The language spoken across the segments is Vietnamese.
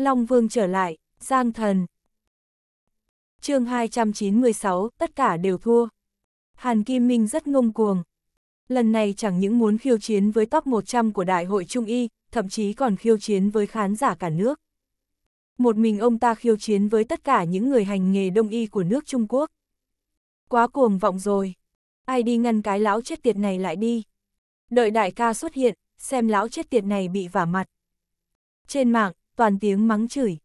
Long Vương trở lại, Giang Thần. chương 296, tất cả đều thua. Hàn Kim Minh rất ngông cuồng. Lần này chẳng những muốn khiêu chiến với top 100 của Đại hội Trung Y, thậm chí còn khiêu chiến với khán giả cả nước. Một mình ông ta khiêu chiến với tất cả những người hành nghề đông y của nước Trung Quốc. Quá cuồng vọng rồi. Ai đi ngăn cái lão chết tiệt này lại đi. Đợi đại ca xuất hiện, xem lão chết tiệt này bị vả mặt. Trên mạng, toàn tiếng mắng chửi.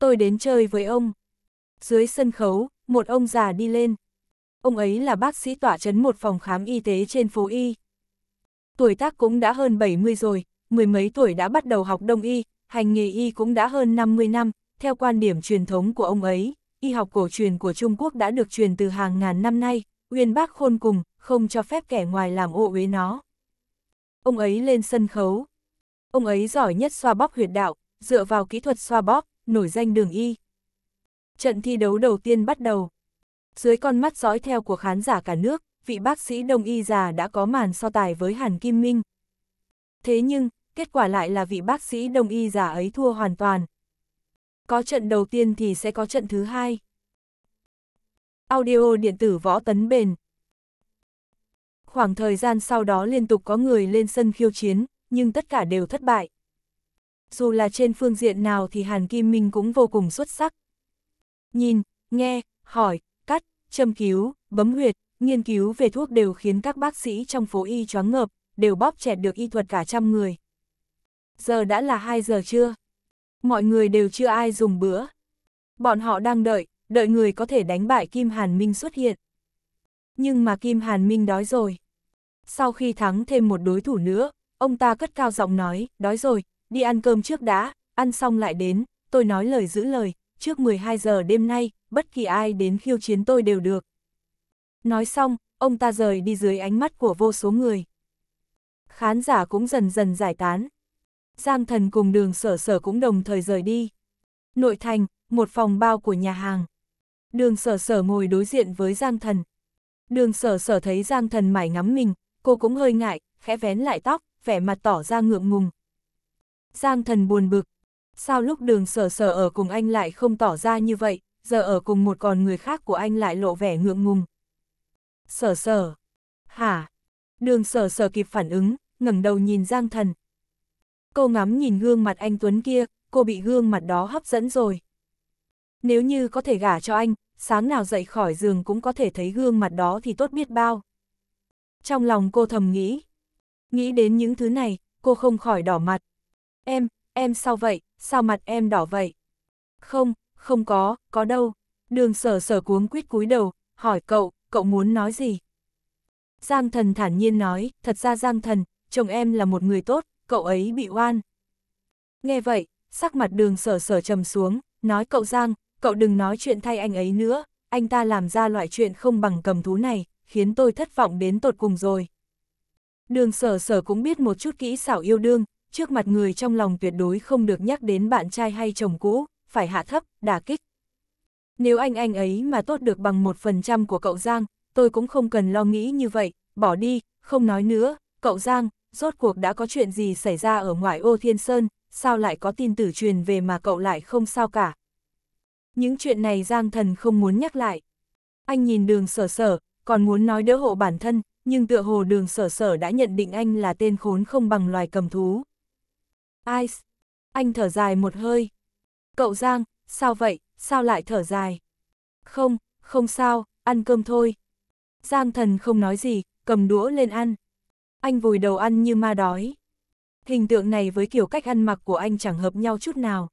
Tôi đến chơi với ông. Dưới sân khấu, một ông già đi lên. Ông ấy là bác sĩ tỏa chấn một phòng khám y tế trên phố Y. Tuổi tác cũng đã hơn 70 rồi, mười mấy tuổi đã bắt đầu học đông y, hành nghề y cũng đã hơn 50 năm, theo quan điểm truyền thống của ông ấy, y học cổ truyền của Trung Quốc đã được truyền từ hàng ngàn năm nay, uyên bác khôn cùng, không cho phép kẻ ngoài làm ô uế nó. Ông ấy lên sân khấu. Ông ấy giỏi nhất xoa bóp huyệt đạo, dựa vào kỹ thuật xoa bóp, nổi danh đường y. Trận thi đấu đầu tiên bắt đầu. Dưới con mắt dõi theo của khán giả cả nước, vị bác sĩ đông y già đã có màn so tài với Hàn Kim Minh. Thế nhưng, kết quả lại là vị bác sĩ đông y già ấy thua hoàn toàn. Có trận đầu tiên thì sẽ có trận thứ hai. Audio điện tử võ tấn bền. Khoảng thời gian sau đó liên tục có người lên sân khiêu chiến, nhưng tất cả đều thất bại dù là trên phương diện nào thì Hàn Kim Minh cũng vô cùng xuất sắc. Nhìn, nghe, hỏi, cắt, châm cứu, bấm huyệt, nghiên cứu về thuốc đều khiến các bác sĩ trong phố y choáng ngợp, đều bóp chẹt được y thuật cả trăm người. Giờ đã là 2 giờ trưa. Mọi người đều chưa ai dùng bữa. Bọn họ đang đợi, đợi người có thể đánh bại Kim Hàn Minh xuất hiện. Nhưng mà Kim Hàn Minh đói rồi. Sau khi thắng thêm một đối thủ nữa, ông ta cất cao giọng nói, đói rồi, đi ăn cơm trước đã, ăn xong lại đến, tôi nói lời giữ lời, trước 12 giờ đêm nay, bất kỳ ai đến khiêu chiến tôi đều được. Nói xong, ông ta rời đi dưới ánh mắt của vô số người. Khán giả cũng dần dần giải tán. Giang thần cùng đường sở sở cũng đồng thời rời đi. Nội thành, một phòng bao của nhà hàng. Đường sở sở ngồi đối diện với Giang thần. Đường sở sở thấy Giang thần mải ngắm mình, cô cũng hơi ngại, khẽ vén lại tóc, vẻ mặt tỏ ra ngượng ngùng, Giang thần buồn bực. Sao lúc đường sở sở ở cùng anh lại không tỏ ra như vậy, giờ ở cùng một con người khác của anh lại lộ vẻ ngượng ngùng. Sở sở. Hả? Đường sở sở kịp phản ứng, ngẩng đầu nhìn Giang thần. Cô ngắm nhìn gương mặt anh Tuấn kia, cô bị gương mặt đó hấp dẫn rồi. Nếu như có thể gả cho anh, sáng nào dậy khỏi giường cũng có thể thấy gương mặt đó thì tốt biết bao. Trong lòng cô thầm nghĩ. Nghĩ đến những thứ này, cô không khỏi đỏ mặt, Em, em sao vậy, sao mặt em đỏ vậy? Không, không có, có đâu. Đường sở sở cuống quýt cúi đầu, hỏi cậu, cậu muốn nói gì? Giang thần thản nhiên nói, thật ra Giang thần, chồng em là một người tốt, cậu ấy bị oan. Nghe vậy, sắc mặt đường sở sở trầm xuống, nói cậu Giang, cậu đừng nói chuyện thay anh ấy nữa, anh ta làm ra loại chuyện không bằng cầm thú này, khiến tôi thất vọng đến tột cùng rồi. Đường sở sở cũng biết một chút kỹ xảo yêu đương, trước mặt người trong lòng tuyệt đối không được nhắc đến bạn trai hay chồng cũ, phải hạ thấp, đả kích. Nếu anh anh ấy mà tốt được bằng một phần trăm của cậu Giang, tôi cũng không cần lo nghĩ như vậy, bỏ đi, không nói nữa, cậu Giang, rốt cuộc đã có chuyện gì xảy ra ở ngoại ô Thiên Sơn, sao lại có tin tử truyền về mà cậu lại không sao cả. Những chuyện này Giang thần không muốn nhắc lại. Anh nhìn đường sở sở, còn muốn nói đỡ hộ bản thân, nhưng tựa hồ đường sở sở đã nhận định anh là tên khốn không bằng loài cầm thú. Ice. Anh thở dài một hơi. Cậu Giang, sao vậy, sao lại thở dài? Không, không sao, ăn cơm thôi. Giang thần không nói gì, cầm đũa lên ăn. Anh vùi đầu ăn như ma đói. Hình tượng này với kiểu cách ăn mặc của anh chẳng hợp nhau chút nào.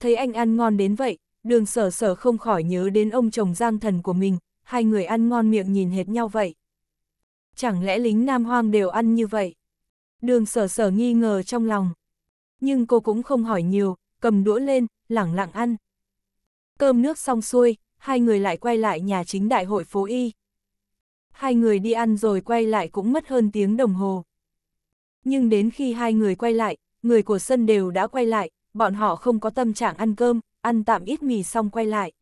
Thấy anh ăn ngon đến vậy, đường sở sở không khỏi nhớ đến ông chồng Giang thần của mình, hai người ăn ngon miệng nhìn hệt nhau vậy. Chẳng lẽ lính Nam Hoang đều ăn như vậy? Đường sở sở nghi ngờ trong lòng nhưng cô cũng không hỏi nhiều, cầm đũa lên, lẳng lặng ăn. Cơm nước xong xuôi, hai người lại quay lại nhà chính đại hội phố Y. Hai người đi ăn rồi quay lại cũng mất hơn tiếng đồng hồ. Nhưng đến khi hai người quay lại, người của sân đều đã quay lại, bọn họ không có tâm trạng ăn cơm, ăn tạm ít mì xong quay lại.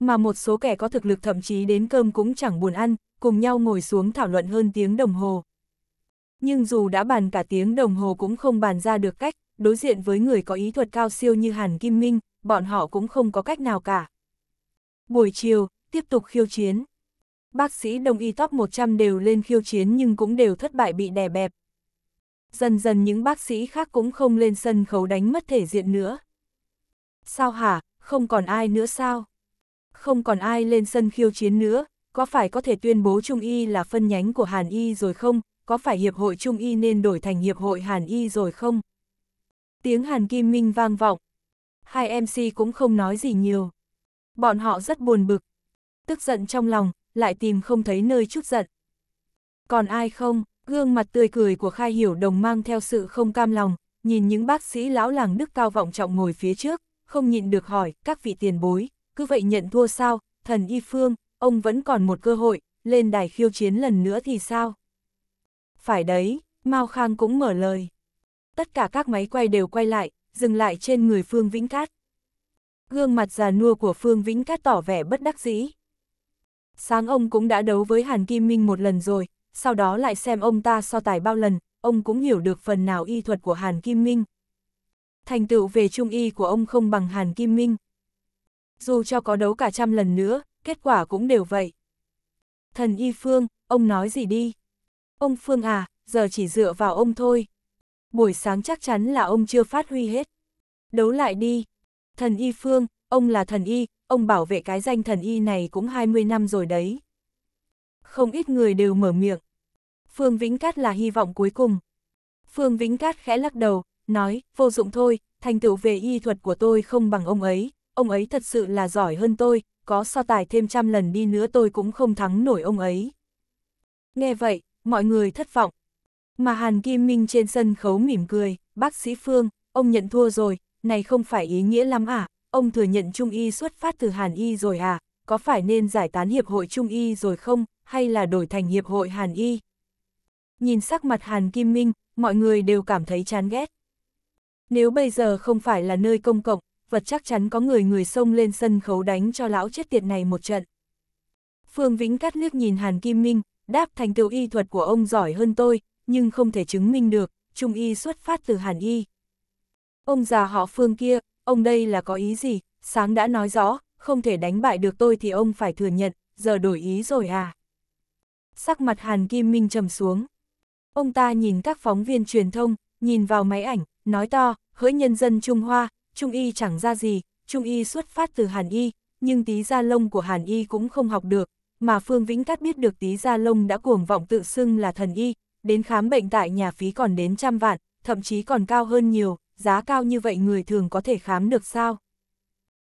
Mà một số kẻ có thực lực thậm chí đến cơm cũng chẳng buồn ăn, cùng nhau ngồi xuống thảo luận hơn tiếng đồng hồ. Nhưng dù đã bàn cả tiếng đồng hồ cũng không bàn ra được cách, đối diện với người có ý thuật cao siêu như Hàn Kim Minh, bọn họ cũng không có cách nào cả. Buổi chiều, tiếp tục khiêu chiến. Bác sĩ đồng y top 100 đều lên khiêu chiến nhưng cũng đều thất bại bị đè bẹp. Dần dần những bác sĩ khác cũng không lên sân khấu đánh mất thể diện nữa. Sao hả, không còn ai nữa sao? Không còn ai lên sân khiêu chiến nữa, có phải có thể tuyên bố Trung Y là phân nhánh của Hàn Y rồi không? Có phải Hiệp hội Trung Y nên đổi thành Hiệp hội Hàn Y rồi không? Tiếng Hàn Kim Minh vang vọng. Hai MC cũng không nói gì nhiều. Bọn họ rất buồn bực. Tức giận trong lòng, lại tìm không thấy nơi chút giận. Còn ai không, gương mặt tươi cười của Khai Hiểu Đồng mang theo sự không cam lòng, nhìn những bác sĩ lão làng đức cao vọng trọng ngồi phía trước, không nhịn được hỏi, các vị tiền bối, cứ vậy nhận thua sao, thần y phương, ông vẫn còn một cơ hội, lên đài khiêu chiến lần nữa thì sao? Phải đấy, Mao Khang cũng mở lời tất cả các máy quay đều quay lại, dừng lại trên người Phương Vĩnh Cát. Gương mặt già nua của Phương Vĩnh Cát tỏ vẻ bất đắc dĩ. Sáng ông cũng đã đấu với Hàn Kim Minh một lần rồi, sau đó lại xem ông ta so tài bao lần, ông cũng hiểu được phần nào y thuật của Hàn Kim Minh. Thành tựu về trung y của ông không bằng Hàn Kim Minh. Dù cho có đấu cả trăm lần nữa, kết quả cũng đều vậy. Thần y Phương, ông nói gì đi? Ông Phương à, giờ chỉ dựa vào ông thôi buổi sáng chắc chắn là ông chưa phát huy hết. Đấu lại đi. Thần y Phương, ông là thần y, ông bảo vệ cái danh thần y này cũng 20 năm rồi đấy. Không ít người đều mở miệng. Phương Vĩnh Cát là hy vọng cuối cùng. Phương Vĩnh Cát khẽ lắc đầu, nói, vô dụng thôi, thành tựu về y thuật của tôi không bằng ông ấy, ông ấy thật sự là giỏi hơn tôi, có so tài thêm trăm lần đi nữa tôi cũng không thắng nổi ông ấy. Nghe vậy, mọi người thất vọng, mà Hàn Kim Minh trên sân khấu mỉm cười, bác sĩ Phương, ông nhận thua rồi, này không phải ý nghĩa lắm à, ông thừa nhận Trung Y xuất phát từ Hàn Y rồi à, có phải nên giải tán Hiệp hội Trung Y rồi không, hay là đổi thành Hiệp hội Hàn Y? Nhìn sắc mặt Hàn Kim Minh, mọi người đều cảm thấy chán ghét. Nếu bây giờ không phải là nơi công cộng, vật chắc chắn có người người xông lên sân khấu đánh cho lão chết tiệt này một trận. Phương Vĩnh cắt nước nhìn Hàn Kim Minh, đáp thành tựu y thuật của ông giỏi hơn tôi, nhưng không thể chứng minh được, trung y xuất phát từ hàn y. Ông già họ phương kia, ông đây là có ý gì, sáng đã nói rõ, không thể đánh bại được tôi thì ông phải thừa nhận, giờ đổi ý rồi à. Sắc mặt hàn kim minh trầm xuống. Ông ta nhìn các phóng viên truyền thông, nhìn vào máy ảnh, nói to, hỡi nhân dân Trung Hoa, Trung y chẳng ra gì, Trung y xuất phát từ hàn y, nhưng tí da lông của hàn y cũng không học được, mà Phương Vĩnh Cát biết được tí da lông đã cuồng vọng tự xưng là thần y, đến khám bệnh tại nhà phí còn đến trăm vạn, thậm chí còn cao hơn nhiều, giá cao như vậy người thường có thể khám được sao?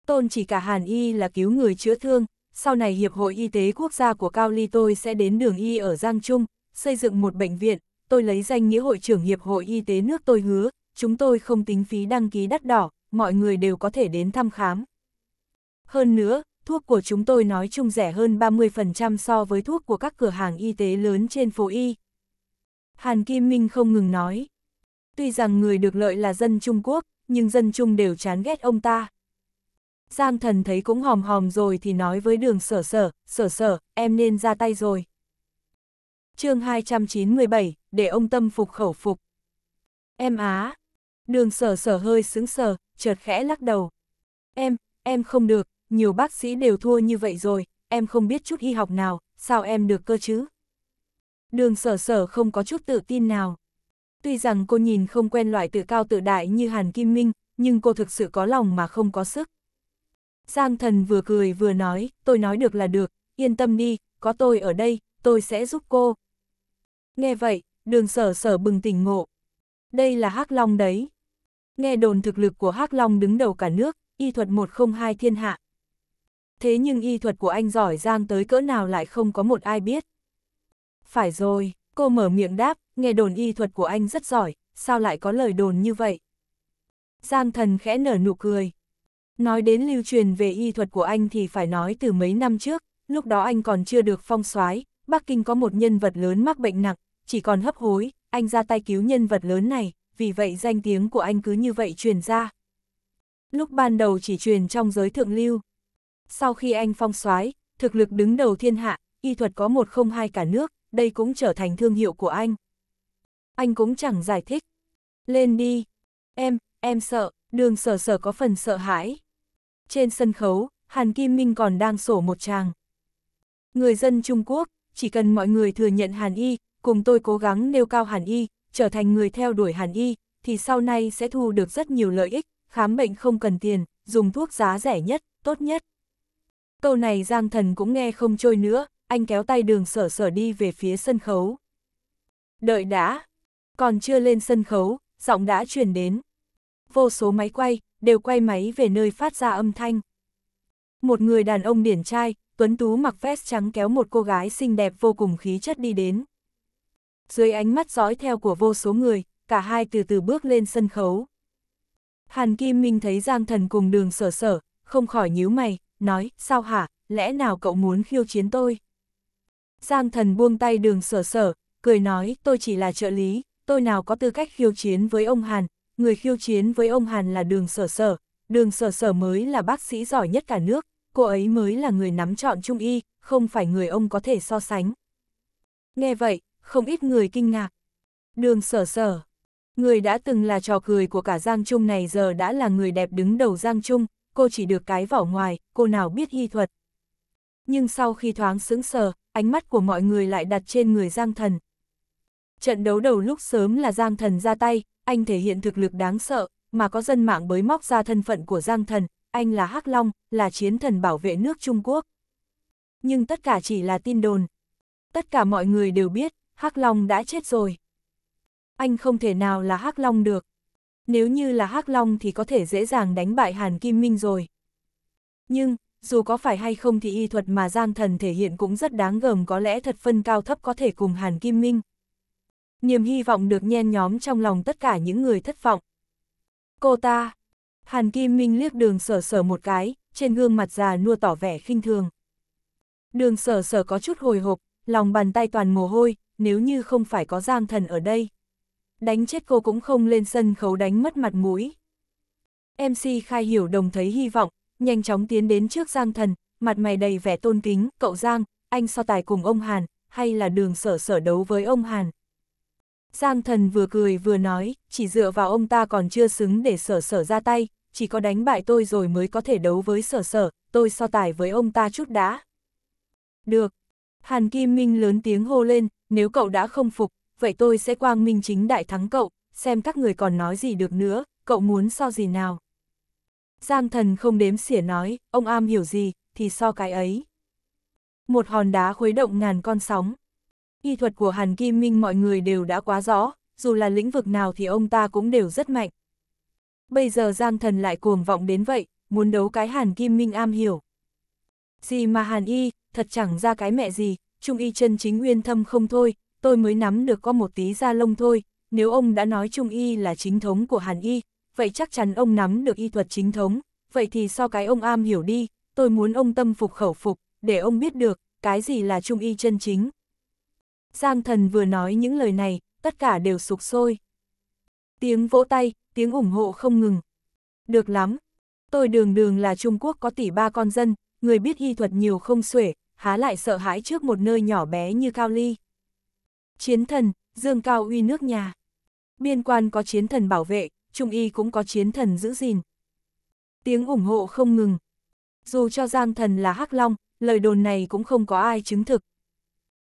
Tôn chỉ cả Hàn Y là cứu người chữa thương, sau này Hiệp hội Y tế Quốc gia của Cao Ly tôi sẽ đến đường Y ở Giang Trung, xây dựng một bệnh viện, tôi lấy danh nghĩa hội trưởng Hiệp hội Y tế nước tôi hứa, chúng tôi không tính phí đăng ký đắt đỏ, mọi người đều có thể đến thăm khám. Hơn nữa, thuốc của chúng tôi nói chung rẻ hơn 30% so với thuốc của các cửa hàng y tế lớn trên phố Y, Hàn Kim Minh không ngừng nói. Tuy rằng người được lợi là dân Trung Quốc, nhưng dân Trung đều chán ghét ông ta. Giang thần thấy cũng hòm hòm rồi thì nói với đường sở sở, sở sở, em nên ra tay rồi. chương 297, để ông tâm phục khẩu phục. Em á, đường sở sở hơi sững sờ, chợt khẽ lắc đầu. Em, em không được, nhiều bác sĩ đều thua như vậy rồi, em không biết chút y học nào, sao em được cơ chứ? Đường sở sở không có chút tự tin nào. Tuy rằng cô nhìn không quen loại tự cao tự đại như Hàn Kim Minh, nhưng cô thực sự có lòng mà không có sức. Giang thần vừa cười vừa nói, tôi nói được là được, yên tâm đi, có tôi ở đây, tôi sẽ giúp cô. Nghe vậy, đường sở sở bừng tỉnh ngộ. Đây là hắc Long đấy. Nghe đồn thực lực của hắc Long đứng đầu cả nước, y thuật 102 thiên hạ. Thế nhưng y thuật của anh giỏi giang tới cỡ nào lại không có một ai biết. Phải rồi, cô mở miệng đáp, nghe đồn y thuật của anh rất giỏi, sao lại có lời đồn như vậy? Giang thần khẽ nở nụ cười. Nói đến lưu truyền về y thuật của anh thì phải nói từ mấy năm trước, lúc đó anh còn chưa được phong soái Bắc Kinh có một nhân vật lớn mắc bệnh nặng, chỉ còn hấp hối, anh ra tay cứu nhân vật lớn này, vì vậy danh tiếng của anh cứ như vậy truyền ra. Lúc ban đầu chỉ truyền trong giới thượng lưu. Sau khi anh phong soái thực lực đứng đầu thiên hạ, y thuật có một không hai cả nước, đây cũng trở thành thương hiệu của anh. Anh cũng chẳng giải thích. Lên đi. Em, em sợ, đường sở sở có phần sợ hãi. Trên sân khấu, Hàn Kim Minh còn đang sổ một tràng. Người dân Trung Quốc, chỉ cần mọi người thừa nhận Hàn Y, cùng tôi cố gắng nêu cao Hàn Y, trở thành người theo đuổi Hàn Y, thì sau này sẽ thu được rất nhiều lợi ích, khám bệnh không cần tiền, dùng thuốc giá rẻ nhất, tốt nhất. Câu này Giang Thần cũng nghe không trôi nữa, anh kéo tay đường sở sở đi về phía sân khấu. Đợi đã, còn chưa lên sân khấu, giọng đã truyền đến. Vô số máy quay, đều quay máy về nơi phát ra âm thanh. Một người đàn ông điển trai, tuấn tú mặc vest trắng kéo một cô gái xinh đẹp vô cùng khí chất đi đến. Dưới ánh mắt dõi theo của vô số người, cả hai từ từ bước lên sân khấu. Hàn Kim Minh thấy Giang Thần cùng đường sở sở, không khỏi nhíu mày, nói, sao hả, lẽ nào cậu muốn khiêu chiến tôi? Giang thần buông tay đường sở sở, cười nói tôi chỉ là trợ lý, tôi nào có tư cách khiêu chiến với ông Hàn, người khiêu chiến với ông Hàn là đường sở sở, đường sở sở mới là bác sĩ giỏi nhất cả nước, cô ấy mới là người nắm chọn trung y, không phải người ông có thể so sánh. Nghe vậy, không ít người kinh ngạc. Đường sở sở, người đã từng là trò cười của cả Giang Trung này giờ đã là người đẹp đứng đầu Giang Trung, cô chỉ được cái vỏ ngoài, cô nào biết y thuật. Nhưng sau khi thoáng sững sờ, ánh mắt của mọi người lại đặt trên người Giang Thần. Trận đấu đầu lúc sớm là Giang Thần ra tay, anh thể hiện thực lực đáng sợ, mà có dân mạng bới móc ra thân phận của Giang Thần, anh là Hắc Long, là chiến thần bảo vệ nước Trung Quốc. Nhưng tất cả chỉ là tin đồn. Tất cả mọi người đều biết, Hắc Long đã chết rồi. Anh không thể nào là Hắc Long được. Nếu như là Hắc Long thì có thể dễ dàng đánh bại Hàn Kim Minh rồi. Nhưng, dù có phải hay không thì y thuật mà Giang Thần thể hiện cũng rất đáng gờm có lẽ thật phân cao thấp có thể cùng Hàn Kim Minh. Niềm hy vọng được nhen nhóm trong lòng tất cả những người thất vọng. Cô ta, Hàn Kim Minh liếc đường sở sở một cái, trên gương mặt già nua tỏ vẻ khinh thường. Đường sở sở có chút hồi hộp, lòng bàn tay toàn mồ hôi, nếu như không phải có Giang Thần ở đây. Đánh chết cô cũng không lên sân khấu đánh mất mặt mũi. MC Khai Hiểu Đồng thấy hy vọng, nhanh chóng tiến đến trước Giang Thần, mặt mày đầy vẻ tôn kính, cậu Giang, anh so tài cùng ông Hàn, hay là đường sở sở đấu với ông Hàn. Giang Thần vừa cười vừa nói, chỉ dựa vào ông ta còn chưa xứng để sở sở ra tay, chỉ có đánh bại tôi rồi mới có thể đấu với sở sở, tôi so tài với ông ta chút đã. Được. Hàn Kim Minh lớn tiếng hô lên, nếu cậu đã không phục, vậy tôi sẽ quang minh chính đại thắng cậu, xem các người còn nói gì được nữa, cậu muốn so gì nào. Giang thần không đếm xỉa nói, ông am hiểu gì, thì so cái ấy. Một hòn đá khuấy động ngàn con sóng. Y thuật của Hàn Kim Minh mọi người đều đã quá rõ, dù là lĩnh vực nào thì ông ta cũng đều rất mạnh. Bây giờ Giang thần lại cuồng vọng đến vậy, muốn đấu cái Hàn Kim Minh am hiểu. Gì mà Hàn Y, thật chẳng ra cái mẹ gì, Trung Y chân chính uyên thâm không thôi, tôi mới nắm được có một tí da lông thôi, nếu ông đã nói Trung Y là chính thống của Hàn Y, vậy chắc chắn ông nắm được y thuật chính thống, vậy thì so cái ông am hiểu đi, tôi muốn ông tâm phục khẩu phục, để ông biết được, cái gì là trung y chân chính. Giang thần vừa nói những lời này, tất cả đều sục sôi. Tiếng vỗ tay, tiếng ủng hộ không ngừng. Được lắm, tôi đường đường là Trung Quốc có tỷ ba con dân, người biết y thuật nhiều không xuể, há lại sợ hãi trước một nơi nhỏ bé như Cao Ly. Chiến thần, Dương Cao uy nước nhà. Biên quan có chiến thần bảo vệ, Trung Y cũng có chiến thần giữ gìn. Tiếng ủng hộ không ngừng. Dù cho giang thần là Hắc Long, lời đồn này cũng không có ai chứng thực.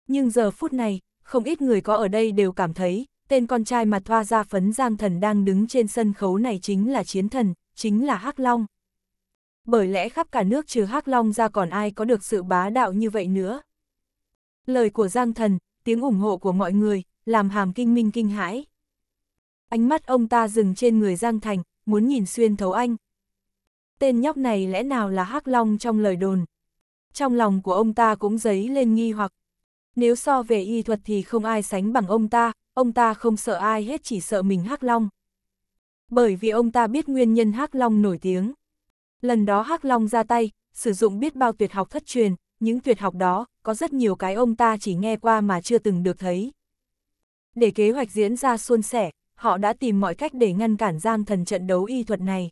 Nhưng giờ phút này, không ít người có ở đây đều cảm thấy, tên con trai mà thoa ra phấn giang thần đang đứng trên sân khấu này chính là chiến thần, chính là Hắc Long. Bởi lẽ khắp cả nước trừ Hắc Long ra còn ai có được sự bá đạo như vậy nữa. Lời của Giang Thần, tiếng ủng hộ của mọi người, làm hàm kinh minh kinh hãi ánh mắt ông ta dừng trên người Giang Thành, muốn nhìn xuyên thấu anh. Tên nhóc này lẽ nào là Hắc Long trong lời đồn? Trong lòng của ông ta cũng dấy lên nghi hoặc. Nếu so về y thuật thì không ai sánh bằng ông ta, ông ta không sợ ai hết chỉ sợ mình Hắc Long. Bởi vì ông ta biết nguyên nhân Hắc Long nổi tiếng. Lần đó Hắc Long ra tay, sử dụng biết bao tuyệt học thất truyền, những tuyệt học đó, có rất nhiều cái ông ta chỉ nghe qua mà chưa từng được thấy. Để kế hoạch diễn ra suôn sẻ, họ đã tìm mọi cách để ngăn cản giang thần trận đấu y thuật này.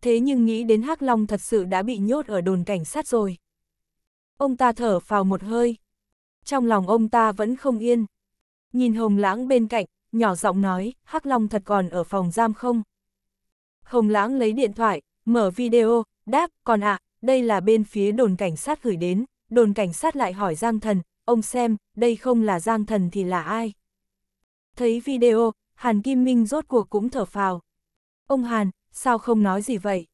Thế nhưng nghĩ đến Hắc Long thật sự đã bị nhốt ở đồn cảnh sát rồi. Ông ta thở phào một hơi. Trong lòng ông ta vẫn không yên. Nhìn Hồng Lãng bên cạnh, nhỏ giọng nói, Hắc Long thật còn ở phòng giam không? Hồng Lãng lấy điện thoại, mở video, đáp, còn ạ, à, đây là bên phía đồn cảnh sát gửi đến, đồn cảnh sát lại hỏi Giang Thần, ông xem, đây không là Giang Thần thì là ai? Thấy video, Hàn Kim Minh rốt cuộc cũng thở phào. Ông Hàn, sao không nói gì vậy?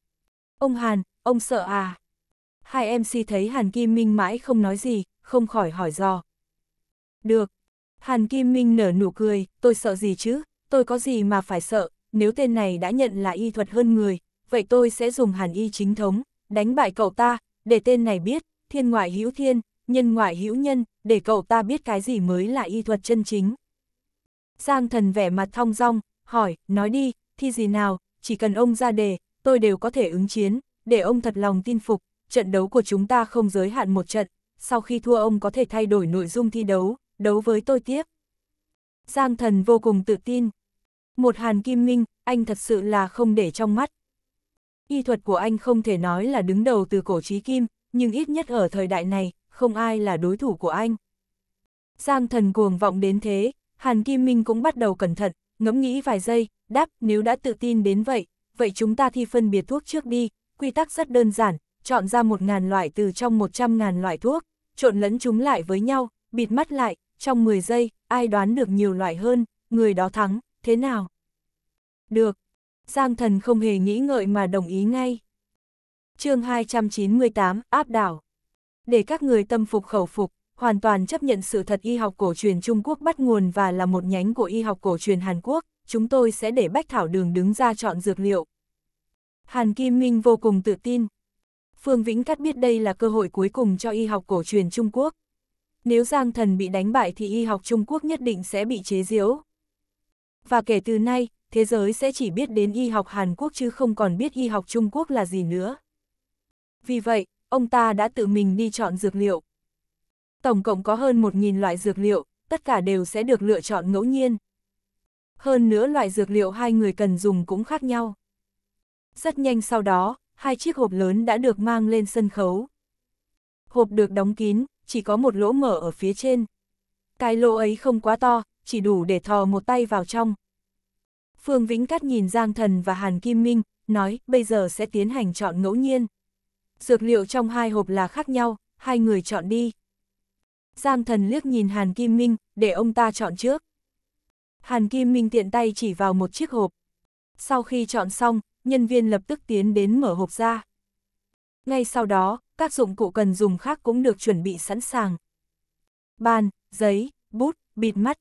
Ông Hàn, ông sợ à? Hai MC thấy Hàn Kim Minh mãi không nói gì, không khỏi hỏi dò. Được. Hàn Kim Minh nở nụ cười, tôi sợ gì chứ, tôi có gì mà phải sợ, nếu tên này đã nhận là y thuật hơn người, vậy tôi sẽ dùng hàn y chính thống, đánh bại cậu ta, để tên này biết, thiên ngoại hữu thiên, nhân ngoại hữu nhân, để cậu ta biết cái gì mới là y thuật chân chính. Giang thần vẻ mặt thong dong, hỏi, nói đi, thi gì nào, chỉ cần ông ra đề, tôi đều có thể ứng chiến, để ông thật lòng tin phục, trận đấu của chúng ta không giới hạn một trận, sau khi thua ông có thể thay đổi nội dung thi đấu, đấu với tôi tiếp. Giang thần vô cùng tự tin. Một hàn kim minh, anh thật sự là không để trong mắt. Y thuật của anh không thể nói là đứng đầu từ cổ trí kim, nhưng ít nhất ở thời đại này, không ai là đối thủ của anh. Giang thần cuồng vọng đến thế, Hàn Kim Minh cũng bắt đầu cẩn thận, ngẫm nghĩ vài giây, đáp nếu đã tự tin đến vậy, vậy chúng ta thi phân biệt thuốc trước đi, quy tắc rất đơn giản, chọn ra 1.000 loại từ trong 100.000 loại thuốc, trộn lẫn chúng lại với nhau, bịt mắt lại, trong 10 giây, ai đoán được nhiều loại hơn, người đó thắng, thế nào? Được. Giang thần không hề nghĩ ngợi mà đồng ý ngay. chương 298, áp đảo. Để các người tâm phục khẩu phục, hoàn toàn chấp nhận sự thật y học cổ truyền Trung Quốc bắt nguồn và là một nhánh của y học cổ truyền Hàn Quốc, chúng tôi sẽ để Bách Thảo Đường đứng ra chọn dược liệu. Hàn Kim Minh vô cùng tự tin. Phương Vĩnh Cát biết đây là cơ hội cuối cùng cho y học cổ truyền Trung Quốc. Nếu Giang Thần bị đánh bại thì y học Trung Quốc nhất định sẽ bị chế giễu. Và kể từ nay, thế giới sẽ chỉ biết đến y học Hàn Quốc chứ không còn biết y học Trung Quốc là gì nữa. Vì vậy, ông ta đã tự mình đi chọn dược liệu tổng cộng có hơn 1.000 loại dược liệu, tất cả đều sẽ được lựa chọn ngẫu nhiên. Hơn nữa loại dược liệu hai người cần dùng cũng khác nhau. Rất nhanh sau đó, hai chiếc hộp lớn đã được mang lên sân khấu. Hộp được đóng kín, chỉ có một lỗ mở ở phía trên. Cái lỗ ấy không quá to, chỉ đủ để thò một tay vào trong. Phương Vĩnh Cát nhìn Giang Thần và Hàn Kim Minh, nói bây giờ sẽ tiến hành chọn ngẫu nhiên. Dược liệu trong hai hộp là khác nhau, hai người chọn đi. Giang thần liếc nhìn Hàn Kim Minh, để ông ta chọn trước. Hàn Kim Minh tiện tay chỉ vào một chiếc hộp. Sau khi chọn xong, nhân viên lập tức tiến đến mở hộp ra. Ngay sau đó, các dụng cụ cần dùng khác cũng được chuẩn bị sẵn sàng. Bàn, giấy, bút, bịt mắt.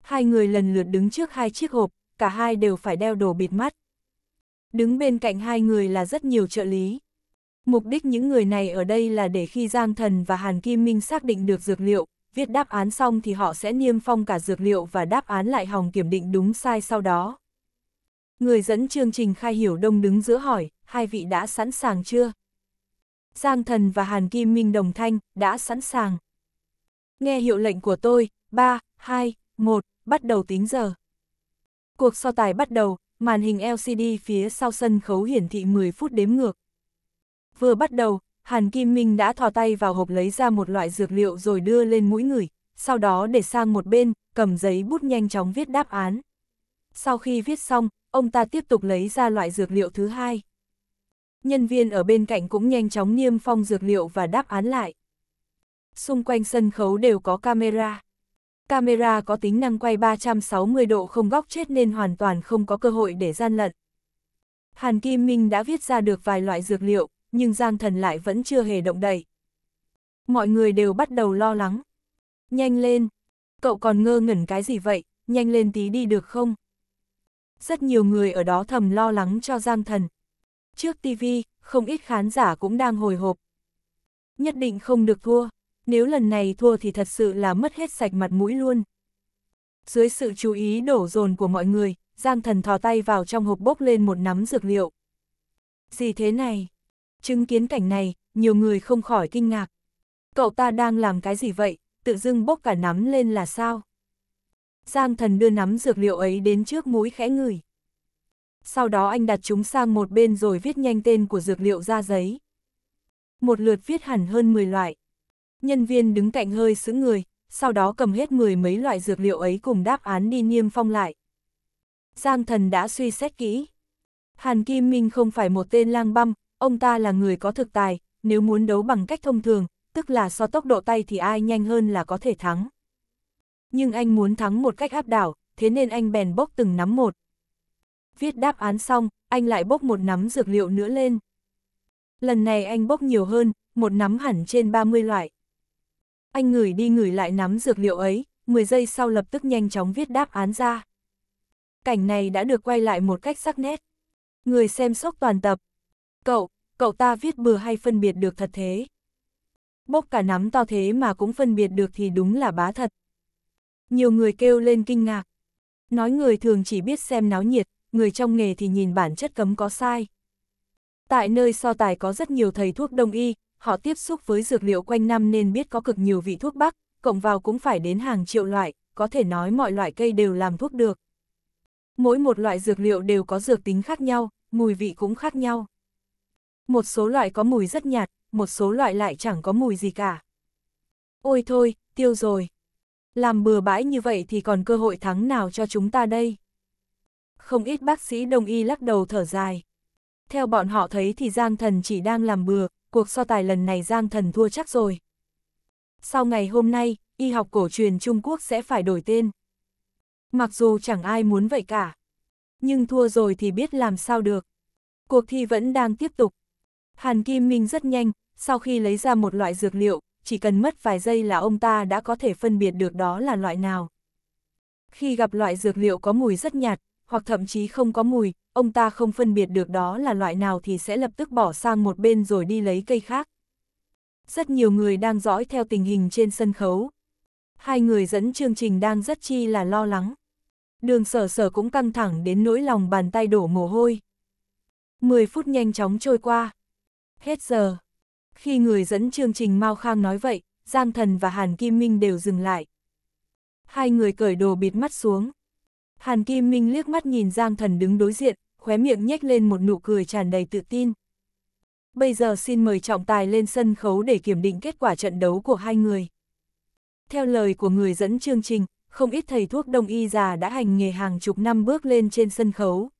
Hai người lần lượt đứng trước hai chiếc hộp, cả hai đều phải đeo đồ bịt mắt. Đứng bên cạnh hai người là rất nhiều trợ lý. Mục đích những người này ở đây là để khi Giang Thần và Hàn Kim Minh xác định được dược liệu, viết đáp án xong thì họ sẽ niêm phong cả dược liệu và đáp án lại hòng kiểm định đúng sai sau đó. Người dẫn chương trình khai hiểu đông đứng giữa hỏi, hai vị đã sẵn sàng chưa? Giang Thần và Hàn Kim Minh đồng thanh, đã sẵn sàng. Nghe hiệu lệnh của tôi, 3, 2, 1, bắt đầu tính giờ. Cuộc so tài bắt đầu, màn hình LCD phía sau sân khấu hiển thị 10 phút đếm ngược. Vừa bắt đầu, Hàn Kim Minh đã thò tay vào hộp lấy ra một loại dược liệu rồi đưa lên mũi người, sau đó để sang một bên, cầm giấy bút nhanh chóng viết đáp án. Sau khi viết xong, ông ta tiếp tục lấy ra loại dược liệu thứ hai. Nhân viên ở bên cạnh cũng nhanh chóng niêm phong dược liệu và đáp án lại. Xung quanh sân khấu đều có camera. Camera có tính năng quay 360 độ không góc chết nên hoàn toàn không có cơ hội để gian lận. Hàn Kim Minh đã viết ra được vài loại dược liệu, nhưng Giang Thần lại vẫn chưa hề động đậy. Mọi người đều bắt đầu lo lắng. Nhanh lên, cậu còn ngơ ngẩn cái gì vậy, nhanh lên tí đi được không? Rất nhiều người ở đó thầm lo lắng cho Giang Thần. Trước TV, không ít khán giả cũng đang hồi hộp. Nhất định không được thua, nếu lần này thua thì thật sự là mất hết sạch mặt mũi luôn. Dưới sự chú ý đổ dồn của mọi người, Giang Thần thò tay vào trong hộp bốc lên một nắm dược liệu. Gì thế này? Chứng kiến cảnh này, nhiều người không khỏi kinh ngạc. Cậu ta đang làm cái gì vậy, tự dưng bốc cả nắm lên là sao? Giang thần đưa nắm dược liệu ấy đến trước mũi khẽ ngửi. Sau đó anh đặt chúng sang một bên rồi viết nhanh tên của dược liệu ra giấy. Một lượt viết hẳn hơn 10 loại. Nhân viên đứng cạnh hơi sững người, sau đó cầm hết mười mấy loại dược liệu ấy cùng đáp án đi niêm phong lại. Giang thần đã suy xét kỹ. Hàn Kim Minh không phải một tên lang băm, ông ta là người có thực tài, nếu muốn đấu bằng cách thông thường, tức là so tốc độ tay thì ai nhanh hơn là có thể thắng. Nhưng anh muốn thắng một cách áp đảo, thế nên anh bèn bốc từng nắm một. Viết đáp án xong, anh lại bốc một nắm dược liệu nữa lên. Lần này anh bốc nhiều hơn, một nắm hẳn trên 30 loại. Anh ngửi đi ngửi lại nắm dược liệu ấy, 10 giây sau lập tức nhanh chóng viết đáp án ra. Cảnh này đã được quay lại một cách sắc nét. Người xem sốc toàn tập, Cậu, cậu ta viết bừa hay phân biệt được thật thế? Bốc cả nắm to thế mà cũng phân biệt được thì đúng là bá thật. Nhiều người kêu lên kinh ngạc. Nói người thường chỉ biết xem náo nhiệt, người trong nghề thì nhìn bản chất cấm có sai. Tại nơi so tài có rất nhiều thầy thuốc đông y, họ tiếp xúc với dược liệu quanh năm nên biết có cực nhiều vị thuốc bắc, cộng vào cũng phải đến hàng triệu loại, có thể nói mọi loại cây đều làm thuốc được. Mỗi một loại dược liệu đều có dược tính khác nhau, mùi vị cũng khác nhau một số loại có mùi rất nhạt, một số loại lại chẳng có mùi gì cả. Ôi thôi, tiêu rồi. Làm bừa bãi như vậy thì còn cơ hội thắng nào cho chúng ta đây? Không ít bác sĩ đông y lắc đầu thở dài. Theo bọn họ thấy thì Giang Thần chỉ đang làm bừa, cuộc so tài lần này Giang Thần thua chắc rồi. Sau ngày hôm nay, y học cổ truyền Trung Quốc sẽ phải đổi tên. Mặc dù chẳng ai muốn vậy cả. Nhưng thua rồi thì biết làm sao được. Cuộc thi vẫn đang tiếp tục. Hàn Kim Minh rất nhanh, sau khi lấy ra một loại dược liệu, chỉ cần mất vài giây là ông ta đã có thể phân biệt được đó là loại nào. Khi gặp loại dược liệu có mùi rất nhạt, hoặc thậm chí không có mùi, ông ta không phân biệt được đó là loại nào thì sẽ lập tức bỏ sang một bên rồi đi lấy cây khác. Rất nhiều người đang dõi theo tình hình trên sân khấu. Hai người dẫn chương trình đang rất chi là lo lắng. Đường sở sở cũng căng thẳng đến nỗi lòng bàn tay đổ mồ hôi. Mười phút nhanh chóng trôi qua. Hết giờ. Khi người dẫn chương trình Mao Khang nói vậy, Giang Thần và Hàn Kim Minh đều dừng lại. Hai người cởi đồ bịt mắt xuống. Hàn Kim Minh liếc mắt nhìn Giang Thần đứng đối diện, khóe miệng nhếch lên một nụ cười tràn đầy tự tin. Bây giờ xin mời trọng tài lên sân khấu để kiểm định kết quả trận đấu của hai người. Theo lời của người dẫn chương trình, không ít thầy thuốc đông y già đã hành nghề hàng chục năm bước lên trên sân khấu.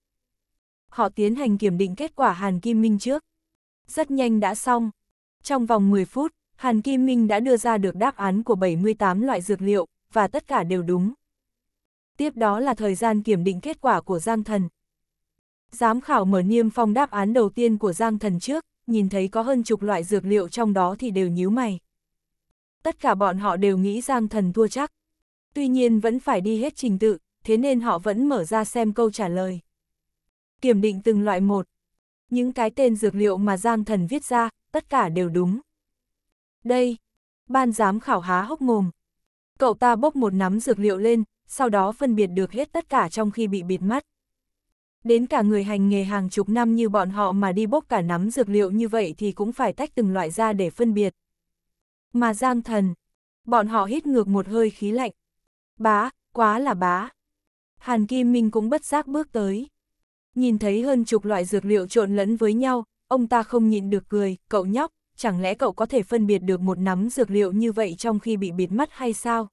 Họ tiến hành kiểm định kết quả Hàn Kim Minh trước, rất nhanh đã xong. Trong vòng 10 phút, Hàn Kim Minh đã đưa ra được đáp án của 78 loại dược liệu, và tất cả đều đúng. Tiếp đó là thời gian kiểm định kết quả của Giang Thần. Giám khảo mở niêm phong đáp án đầu tiên của Giang Thần trước, nhìn thấy có hơn chục loại dược liệu trong đó thì đều nhíu mày. Tất cả bọn họ đều nghĩ Giang Thần thua chắc. Tuy nhiên vẫn phải đi hết trình tự, thế nên họ vẫn mở ra xem câu trả lời. Kiểm định từng loại một, những cái tên dược liệu mà Giang Thần viết ra, tất cả đều đúng. Đây, ban giám khảo há hốc mồm. Cậu ta bốc một nắm dược liệu lên, sau đó phân biệt được hết tất cả trong khi bị bịt mắt. Đến cả người hành nghề hàng chục năm như bọn họ mà đi bốc cả nắm dược liệu như vậy thì cũng phải tách từng loại ra để phân biệt. Mà Giang Thần, bọn họ hít ngược một hơi khí lạnh. Bá, quá là bá. Hàn Kim Minh cũng bất giác bước tới. Nhìn thấy hơn chục loại dược liệu trộn lẫn với nhau, ông ta không nhịn được cười, cậu nhóc, chẳng lẽ cậu có thể phân biệt được một nắm dược liệu như vậy trong khi bị bịt mắt hay sao?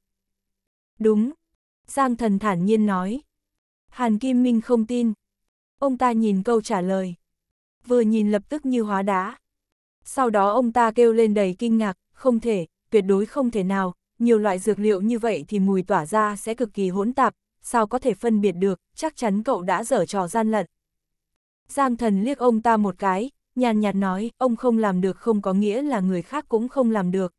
Đúng. Giang thần thản nhiên nói. Hàn Kim Minh không tin. Ông ta nhìn câu trả lời. Vừa nhìn lập tức như hóa đá. Sau đó ông ta kêu lên đầy kinh ngạc, không thể, tuyệt đối không thể nào, nhiều loại dược liệu như vậy thì mùi tỏa ra sẽ cực kỳ hỗn tạp, sao có thể phân biệt được, chắc chắn cậu đã dở trò gian lận. Giang thần liếc ông ta một cái, nhàn nhạt nói, ông không làm được không có nghĩa là người khác cũng không làm được.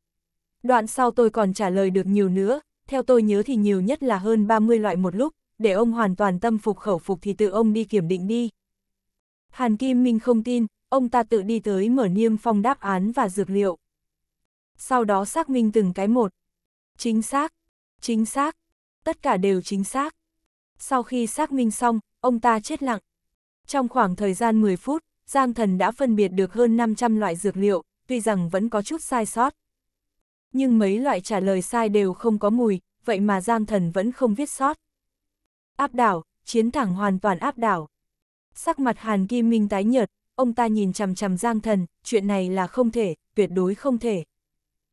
Đoạn sau tôi còn trả lời được nhiều nữa, theo tôi nhớ thì nhiều nhất là hơn 30 loại một lúc, để ông hoàn toàn tâm phục khẩu phục thì tự ông đi kiểm định đi. Hàn Kim Minh không tin, ông ta tự đi tới mở niêm phong đáp án và dược liệu. Sau đó xác minh từng cái một. Chính xác, chính xác, tất cả đều chính xác. Sau khi xác minh xong, ông ta chết lặng. Trong khoảng thời gian 10 phút, Giang Thần đã phân biệt được hơn 500 loại dược liệu, tuy rằng vẫn có chút sai sót. Nhưng mấy loại trả lời sai đều không có mùi, vậy mà Giang Thần vẫn không viết sót. Áp đảo, chiến thẳng hoàn toàn áp đảo. Sắc mặt Hàn Kim Minh tái nhợt, ông ta nhìn chằm chằm Giang Thần, chuyện này là không thể, tuyệt đối không thể.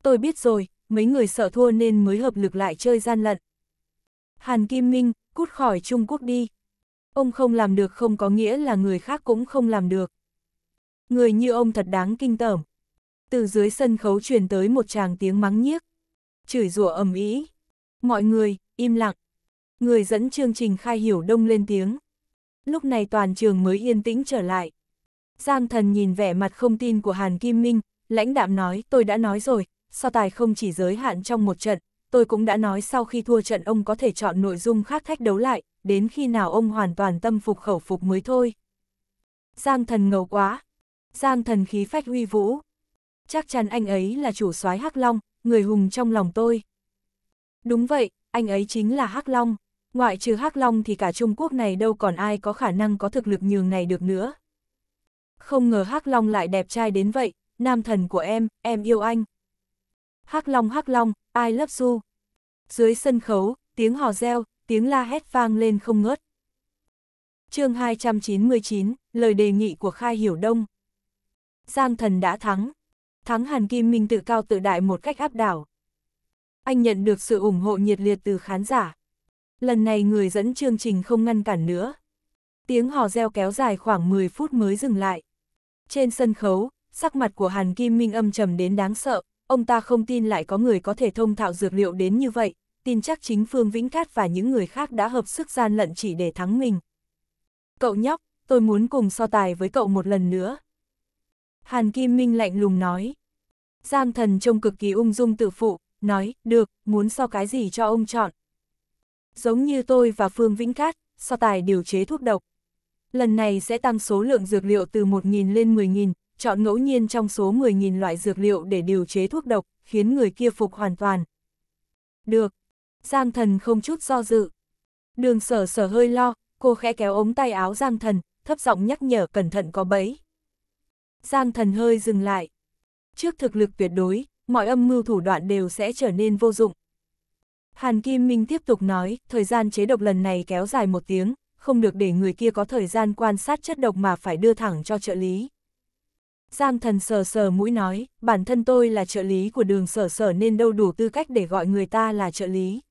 Tôi biết rồi, mấy người sợ thua nên mới hợp lực lại chơi gian lận. Hàn Kim Minh, cút khỏi Trung Quốc đi. Ông không làm được không có nghĩa là người khác cũng không làm được. Người như ông thật đáng kinh tởm. Từ dưới sân khấu truyền tới một tràng tiếng mắng nhiếc. Chửi rủa ầm ĩ. Mọi người, im lặng. Người dẫn chương trình khai hiểu đông lên tiếng. Lúc này toàn trường mới yên tĩnh trở lại. Giang thần nhìn vẻ mặt không tin của Hàn Kim Minh, lãnh đạm nói tôi đã nói rồi, so tài không chỉ giới hạn trong một trận, tôi cũng đã nói sau khi thua trận ông có thể chọn nội dung khác thách đấu lại, đến khi nào ông hoàn toàn tâm phục khẩu phục mới thôi. Giang thần ngầu quá, Giang thần khí phách huy vũ. Chắc chắn anh ấy là chủ soái Hắc Long, người hùng trong lòng tôi. Đúng vậy, anh ấy chính là Hắc Long. Ngoại trừ Hắc Long thì cả Trung Quốc này đâu còn ai có khả năng có thực lực nhường này được nữa. Không ngờ Hắc Long lại đẹp trai đến vậy, nam thần của em, em yêu anh. Hắc Long Hắc Long, I love you. Dưới sân khấu, tiếng hò reo, tiếng la hét vang lên không ngớt. chương 299, lời đề nghị của Khai Hiểu Đông. Giang thần đã thắng. Thắng Hàn Kim Minh tự cao tự đại một cách áp đảo. Anh nhận được sự ủng hộ nhiệt liệt từ khán giả. Lần này người dẫn chương trình không ngăn cản nữa. Tiếng hò reo kéo dài khoảng 10 phút mới dừng lại. Trên sân khấu, sắc mặt của Hàn Kim Minh âm trầm đến đáng sợ, ông ta không tin lại có người có thể thông thạo dược liệu đến như vậy, tin chắc chính Phương Vĩnh Cát và những người khác đã hợp sức gian lận chỉ để thắng mình. Cậu nhóc, tôi muốn cùng so tài với cậu một lần nữa. Hàn Kim Minh lạnh lùng nói. Giang thần trông cực kỳ ung dung tự phụ, nói, được, muốn so cái gì cho ông chọn. Giống như tôi và Phương Vĩnh Cát, so tài điều chế thuốc độc. Lần này sẽ tăng số lượng dược liệu từ 1.000 lên 10.000, chọn ngẫu nhiên trong số 10.000 loại dược liệu để điều chế thuốc độc, khiến người kia phục hoàn toàn. Được. Giang thần không chút do dự. Đường sở sở hơi lo, cô khẽ kéo ống tay áo Giang thần, thấp giọng nhắc nhở cẩn thận có bẫy. Giang thần hơi dừng lại. Trước thực lực tuyệt đối, mọi âm mưu thủ đoạn đều sẽ trở nên vô dụng. Hàn Kim Minh tiếp tục nói, thời gian chế độc lần này kéo dài một tiếng, không được để người kia có thời gian quan sát chất độc mà phải đưa thẳng cho trợ lý. Giang thần sờ sờ mũi nói, bản thân tôi là trợ lý của đường sở sở nên đâu đủ tư cách để gọi người ta là trợ lý.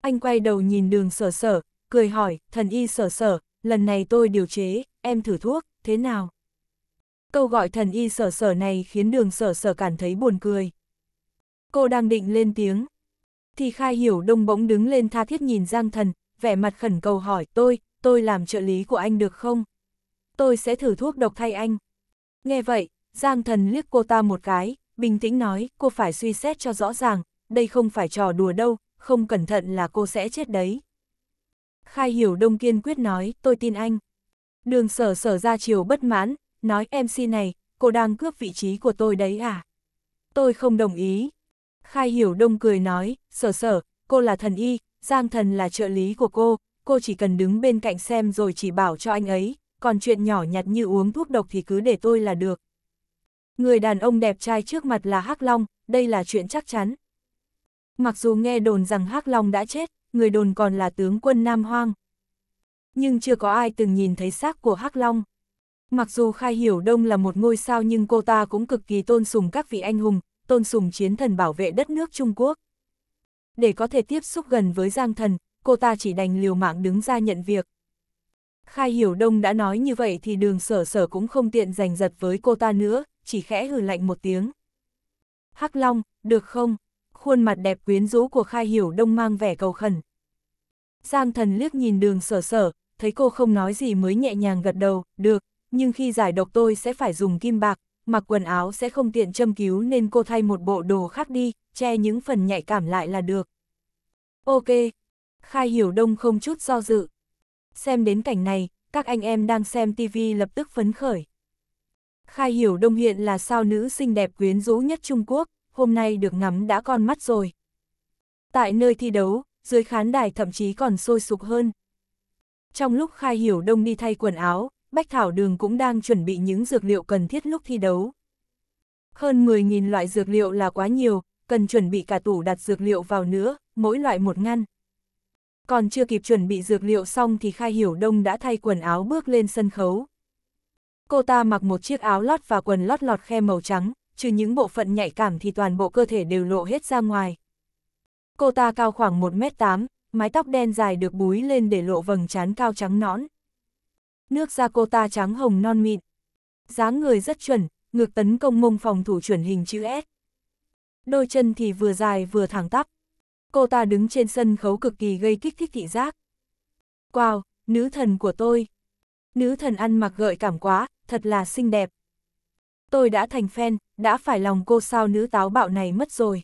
Anh quay đầu nhìn đường sở sở, cười hỏi, thần y sở sở, lần này tôi điều chế, em thử thuốc, thế nào? Câu gọi thần y sở sở này khiến đường sở sở cảm thấy buồn cười. Cô đang định lên tiếng. Thì khai hiểu đông bỗng đứng lên tha thiết nhìn Giang thần, vẻ mặt khẩn cầu hỏi tôi, tôi làm trợ lý của anh được không? Tôi sẽ thử thuốc độc thay anh. Nghe vậy, Giang thần liếc cô ta một cái, bình tĩnh nói, cô phải suy xét cho rõ ràng, đây không phải trò đùa đâu, không cẩn thận là cô sẽ chết đấy. Khai hiểu đông kiên quyết nói, tôi tin anh. Đường sở sở ra chiều bất mãn, nói MC này, cô đang cướp vị trí của tôi đấy à? Tôi không đồng ý. Khai hiểu đông cười nói, sở sở, cô là thần y, Giang thần là trợ lý của cô, cô chỉ cần đứng bên cạnh xem rồi chỉ bảo cho anh ấy, còn chuyện nhỏ nhặt như uống thuốc độc thì cứ để tôi là được. Người đàn ông đẹp trai trước mặt là Hắc Long, đây là chuyện chắc chắn. Mặc dù nghe đồn rằng Hắc Long đã chết, người đồn còn là tướng quân Nam Hoang. Nhưng chưa có ai từng nhìn thấy xác của Hắc Long. Mặc dù Khai Hiểu Đông là một ngôi sao nhưng cô ta cũng cực kỳ tôn sùng các vị anh hùng, tôn sùng chiến thần bảo vệ đất nước Trung Quốc. Để có thể tiếp xúc gần với Giang Thần, cô ta chỉ đành liều mạng đứng ra nhận việc. Khai Hiểu Đông đã nói như vậy thì đường sở sở cũng không tiện giành giật với cô ta nữa, chỉ khẽ hừ lạnh một tiếng. Hắc Long, được không? Khuôn mặt đẹp quyến rũ của Khai Hiểu Đông mang vẻ cầu khẩn. Giang thần liếc nhìn đường sở sở, thấy cô không nói gì mới nhẹ nhàng gật đầu, được, nhưng khi giải độc tôi sẽ phải dùng kim bạc, mặc quần áo sẽ không tiện châm cứu nên cô thay một bộ đồ khác đi, che những phần nhạy cảm lại là được. Ok, Khai Hiểu Đông không chút do dự, Xem đến cảnh này, các anh em đang xem TV lập tức phấn khởi. Khai Hiểu Đông hiện là sao nữ xinh đẹp quyến rũ nhất Trung Quốc, hôm nay được ngắm đã con mắt rồi. Tại nơi thi đấu, dưới khán đài thậm chí còn sôi sục hơn. Trong lúc Khai Hiểu Đông đi thay quần áo, Bách Thảo Đường cũng đang chuẩn bị những dược liệu cần thiết lúc thi đấu. Hơn 10.000 loại dược liệu là quá nhiều, cần chuẩn bị cả tủ đặt dược liệu vào nữa, mỗi loại một ngăn còn chưa kịp chuẩn bị dược liệu xong thì Khai Hiểu Đông đã thay quần áo bước lên sân khấu. Cô ta mặc một chiếc áo lót và quần lót lọt khe màu trắng, trừ những bộ phận nhạy cảm thì toàn bộ cơ thể đều lộ hết ra ngoài. Cô ta cao khoảng 1m8, mái tóc đen dài được búi lên để lộ vầng trán cao trắng nõn. Nước da cô ta trắng hồng non mịn. dáng người rất chuẩn, ngược tấn công mông phòng thủ chuẩn hình chữ S. Đôi chân thì vừa dài vừa thẳng tắp cô ta đứng trên sân khấu cực kỳ gây kích thích thị giác. Wow, nữ thần của tôi. Nữ thần ăn mặc gợi cảm quá, thật là xinh đẹp. Tôi đã thành fan, đã phải lòng cô sao nữ táo bạo này mất rồi.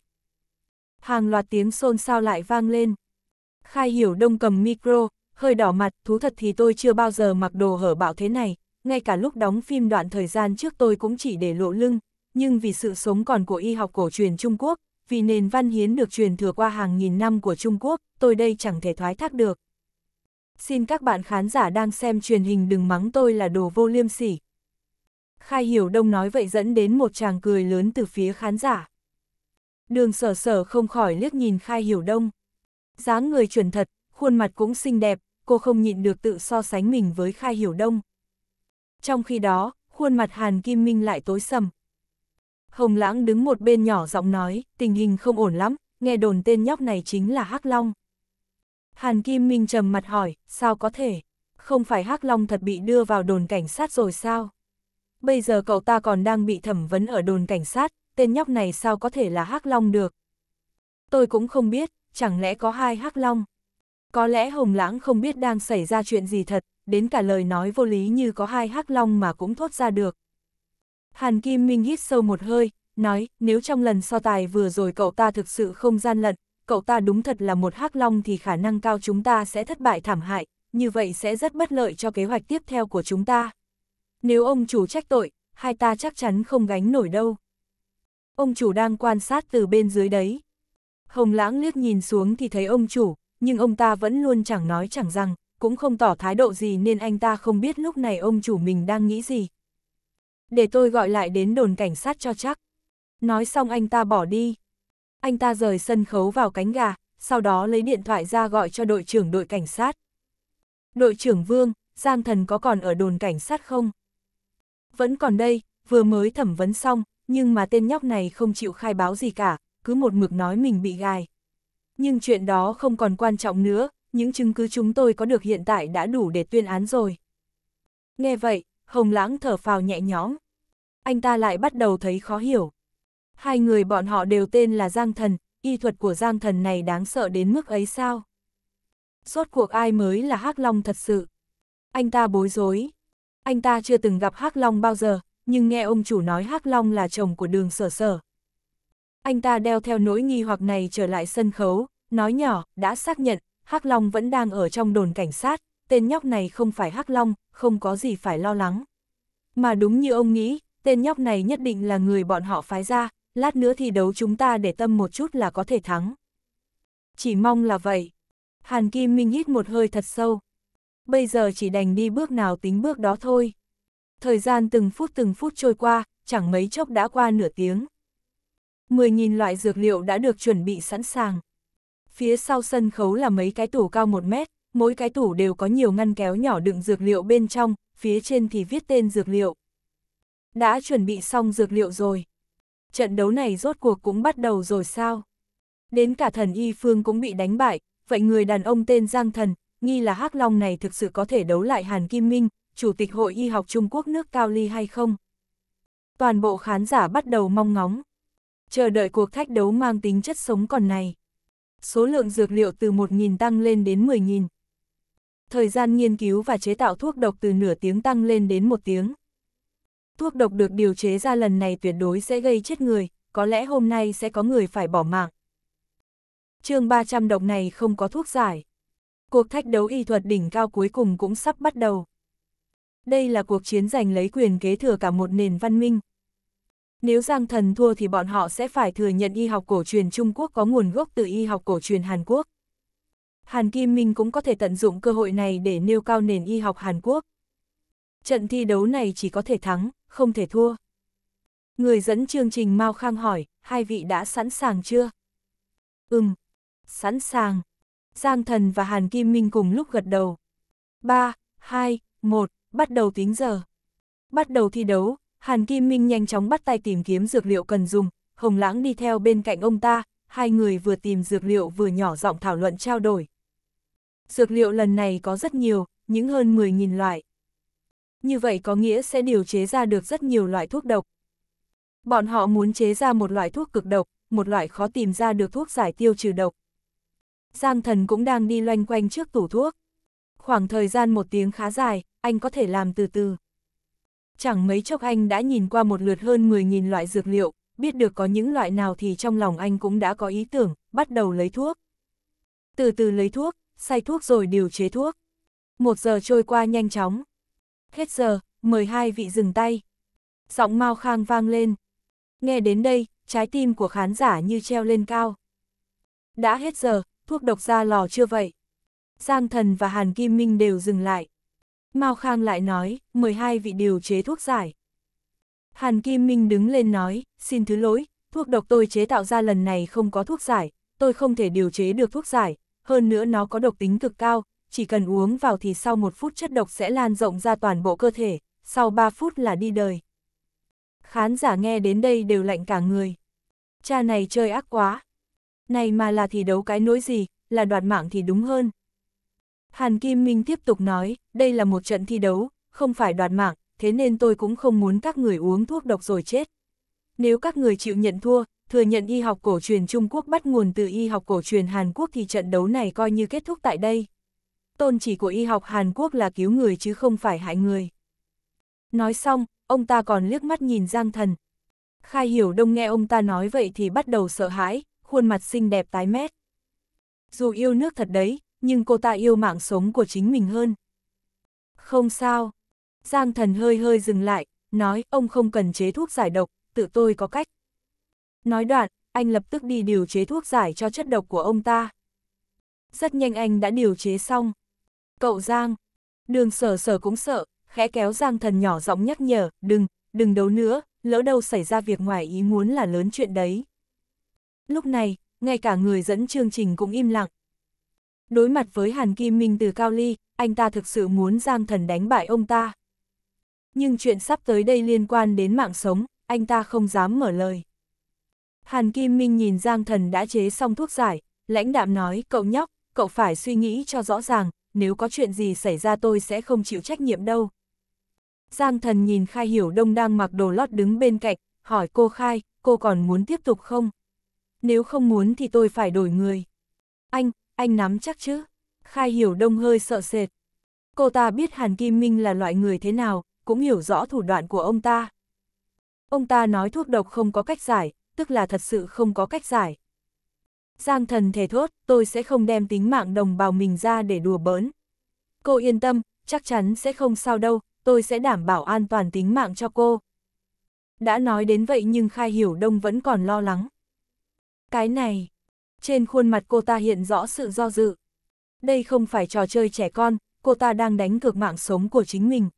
Hàng loạt tiếng xôn xao lại vang lên. Khai hiểu đông cầm micro, hơi đỏ mặt, thú thật thì tôi chưa bao giờ mặc đồ hở bạo thế này, ngay cả lúc đóng phim đoạn thời gian trước tôi cũng chỉ để lộ lưng, nhưng vì sự sống còn của y học cổ truyền Trung Quốc, vì nền văn hiến được truyền thừa qua hàng nghìn năm của Trung Quốc, tôi đây chẳng thể thoái thác được. Xin các bạn khán giả đang xem truyền hình đừng mắng tôi là đồ vô liêm sỉ. Khai Hiểu Đông nói vậy dẫn đến một chàng cười lớn từ phía khán giả. Đường sở sở không khỏi liếc nhìn Khai Hiểu Đông. dáng người chuẩn thật, khuôn mặt cũng xinh đẹp, cô không nhịn được tự so sánh mình với Khai Hiểu Đông. Trong khi đó, khuôn mặt Hàn Kim Minh lại tối sầm, Hồng Lãng đứng một bên nhỏ giọng nói, tình hình không ổn lắm, nghe đồn tên nhóc này chính là Hắc Long. Hàn Kim Minh trầm mặt hỏi, sao có thể? Không phải Hắc Long thật bị đưa vào đồn cảnh sát rồi sao? Bây giờ cậu ta còn đang bị thẩm vấn ở đồn cảnh sát, tên nhóc này sao có thể là Hắc Long được? Tôi cũng không biết, chẳng lẽ có hai Hắc Long? Có lẽ Hồng Lãng không biết đang xảy ra chuyện gì thật, đến cả lời nói vô lý như có hai Hắc Long mà cũng thốt ra được. Hàn Kim Minh hít sâu một hơi, nói, nếu trong lần so tài vừa rồi cậu ta thực sự không gian lận, cậu ta đúng thật là một hắc long thì khả năng cao chúng ta sẽ thất bại thảm hại, như vậy sẽ rất bất lợi cho kế hoạch tiếp theo của chúng ta. Nếu ông chủ trách tội, hai ta chắc chắn không gánh nổi đâu. Ông chủ đang quan sát từ bên dưới đấy. Hồng lãng liếc nhìn xuống thì thấy ông chủ, nhưng ông ta vẫn luôn chẳng nói chẳng rằng, cũng không tỏ thái độ gì nên anh ta không biết lúc này ông chủ mình đang nghĩ gì để tôi gọi lại đến đồn cảnh sát cho chắc. Nói xong anh ta bỏ đi. Anh ta rời sân khấu vào cánh gà, sau đó lấy điện thoại ra gọi cho đội trưởng đội cảnh sát. Đội trưởng Vương, Giang Thần có còn ở đồn cảnh sát không? Vẫn còn đây, vừa mới thẩm vấn xong, nhưng mà tên nhóc này không chịu khai báo gì cả, cứ một mực nói mình bị gài. Nhưng chuyện đó không còn quan trọng nữa, những chứng cứ chúng tôi có được hiện tại đã đủ để tuyên án rồi. Nghe vậy, Hồng Lãng thở phào nhẹ nhõm. Anh ta lại bắt đầu thấy khó hiểu. Hai người bọn họ đều tên là Giang Thần, y thuật của Giang Thần này đáng sợ đến mức ấy sao? suốt cuộc ai mới là Hắc Long thật sự? Anh ta bối rối. Anh ta chưa từng gặp Hắc Long bao giờ, nhưng nghe ông chủ nói Hắc Long là chồng của đường sở sở. Anh ta đeo theo nỗi nghi hoặc này trở lại sân khấu, nói nhỏ, đã xác nhận, Hắc Long vẫn đang ở trong đồn cảnh sát, tên nhóc này không phải hắc long, không có gì phải lo lắng. Mà đúng như ông nghĩ, tên nhóc này nhất định là người bọn họ phái ra, lát nữa thì đấu chúng ta để tâm một chút là có thể thắng. Chỉ mong là vậy. Hàn Kim Minh hít một hơi thật sâu. Bây giờ chỉ đành đi bước nào tính bước đó thôi. Thời gian từng phút từng phút trôi qua, chẳng mấy chốc đã qua nửa tiếng. Mười nghìn loại dược liệu đã được chuẩn bị sẵn sàng. Phía sau sân khấu là mấy cái tủ cao một mét, mỗi cái tủ đều có nhiều ngăn kéo nhỏ đựng dược liệu bên trong, phía trên thì viết tên dược liệu. Đã chuẩn bị xong dược liệu rồi. Trận đấu này rốt cuộc cũng bắt đầu rồi sao? Đến cả thần y phương cũng bị đánh bại, vậy người đàn ông tên Giang Thần, nghi là hắc Long này thực sự có thể đấu lại Hàn Kim Minh, Chủ tịch Hội Y học Trung Quốc nước Cao Ly hay không? Toàn bộ khán giả bắt đầu mong ngóng. Chờ đợi cuộc thách đấu mang tính chất sống còn này. Số lượng dược liệu từ 1.000 tăng lên đến 10.000 thời gian nghiên cứu và chế tạo thuốc độc từ nửa tiếng tăng lên đến một tiếng. Thuốc độc được điều chế ra lần này tuyệt đối sẽ gây chết người, có lẽ hôm nay sẽ có người phải bỏ mạng. chương 300 độc này không có thuốc giải. Cuộc thách đấu y thuật đỉnh cao cuối cùng cũng sắp bắt đầu. Đây là cuộc chiến giành lấy quyền kế thừa cả một nền văn minh. Nếu Giang Thần thua thì bọn họ sẽ phải thừa nhận y học cổ truyền Trung Quốc có nguồn gốc từ y học cổ truyền Hàn Quốc. Hàn Kim Minh cũng có thể tận dụng cơ hội này để nêu cao nền y học Hàn Quốc. Trận thi đấu này chỉ có thể thắng, không thể thua. Người dẫn chương trình Mao Khang hỏi, hai vị đã sẵn sàng chưa? Ừm, sẵn sàng. Giang Thần và Hàn Kim Minh cùng lúc gật đầu. 3, 2, 1, bắt đầu tính giờ. Bắt đầu thi đấu, Hàn Kim Minh nhanh chóng bắt tay tìm kiếm dược liệu cần dùng, Hồng Lãng đi theo bên cạnh ông ta, hai người vừa tìm dược liệu vừa nhỏ giọng thảo luận trao đổi. Dược liệu lần này có rất nhiều, những hơn 10.000 loại. Như vậy có nghĩa sẽ điều chế ra được rất nhiều loại thuốc độc. Bọn họ muốn chế ra một loại thuốc cực độc, một loại khó tìm ra được thuốc giải tiêu trừ độc. Giang thần cũng đang đi loanh quanh trước tủ thuốc. Khoảng thời gian một tiếng khá dài, anh có thể làm từ từ. Chẳng mấy chốc anh đã nhìn qua một lượt hơn 10.000 loại dược liệu, biết được có những loại nào thì trong lòng anh cũng đã có ý tưởng, bắt đầu lấy thuốc. Từ từ lấy thuốc, say thuốc rồi điều chế thuốc. Một giờ trôi qua nhanh chóng. Hết giờ, mời hai vị dừng tay. Giọng Mao Khang vang lên. Nghe đến đây, trái tim của khán giả như treo lên cao. Đã hết giờ, thuốc độc ra lò chưa vậy? Giang Thần và Hàn Kim Minh đều dừng lại. Mao Khang lại nói, 12 vị điều chế thuốc giải. Hàn Kim Minh đứng lên nói, xin thứ lỗi, thuốc độc tôi chế tạo ra lần này không có thuốc giải, tôi không thể điều chế được thuốc giải, hơn nữa nó có độc tính cực cao, chỉ cần uống vào thì sau một phút chất độc sẽ lan rộng ra toàn bộ cơ thể, sau 3 phút là đi đời. Khán giả nghe đến đây đều lạnh cả người. Cha này chơi ác quá. Này mà là thì đấu cái nỗi gì, là đoạt mạng thì đúng hơn. Hàn Kim Minh tiếp tục nói, đây là một trận thi đấu, không phải đoạt mạng, thế nên tôi cũng không muốn các người uống thuốc độc rồi chết. Nếu các người chịu nhận thua, thừa nhận y học cổ truyền Trung Quốc bắt nguồn từ y học cổ truyền Hàn Quốc thì trận đấu này coi như kết thúc tại đây. Tôn chỉ của y học Hàn Quốc là cứu người chứ không phải hại người. Nói xong, ông ta còn liếc mắt nhìn Giang Thần. Khai Hiểu Đông nghe ông ta nói vậy thì bắt đầu sợ hãi, khuôn mặt xinh đẹp tái mét. Dù yêu nước thật đấy, nhưng cô ta yêu mạng sống của chính mình hơn. Không sao. Giang Thần hơi hơi dừng lại, nói ông không cần chế thuốc giải độc, tự tôi có cách. Nói đoạn, anh lập tức đi điều chế thuốc giải cho chất độc của ông ta. Rất nhanh anh đã điều chế xong. Cậu Giang, đường sở sở cũng sợ, khẽ kéo Giang thần nhỏ giọng nhắc nhở, đừng, đừng đấu nữa, lỡ đâu xảy ra việc ngoài ý muốn là lớn chuyện đấy. Lúc này, ngay cả người dẫn chương trình cũng im lặng. Đối mặt với Hàn Kim Minh từ Cao Ly, anh ta thực sự muốn Giang Thần đánh bại ông ta. Nhưng chuyện sắp tới đây liên quan đến mạng sống, anh ta không dám mở lời. Hàn Kim Minh nhìn Giang Thần đã chế xong thuốc giải, lãnh đạm nói, cậu nhóc, cậu phải suy nghĩ cho rõ ràng, nếu có chuyện gì xảy ra tôi sẽ không chịu trách nhiệm đâu. Giang Thần nhìn Khai Hiểu Đông đang mặc đồ lót đứng bên cạnh, hỏi cô Khai, cô còn muốn tiếp tục không? Nếu không muốn thì tôi phải đổi người. Anh, anh nắm chắc chứ? Khai Hiểu Đông hơi sợ sệt. Cô ta biết Hàn Kim Minh là loại người thế nào, cũng hiểu rõ thủ đoạn của ông ta. Ông ta nói thuốc độc không có cách giải, tức là thật sự không có cách giải. Giang thần thể thốt, tôi sẽ không đem tính mạng đồng bào mình ra để đùa bỡn. Cô yên tâm, chắc chắn sẽ không sao đâu, tôi sẽ đảm bảo an toàn tính mạng cho cô. Đã nói đến vậy nhưng Khai Hiểu Đông vẫn còn lo lắng. Cái này, trên khuôn mặt cô ta hiện rõ sự do dự. Đây không phải trò chơi trẻ con, cô ta đang đánh cược mạng sống của chính mình.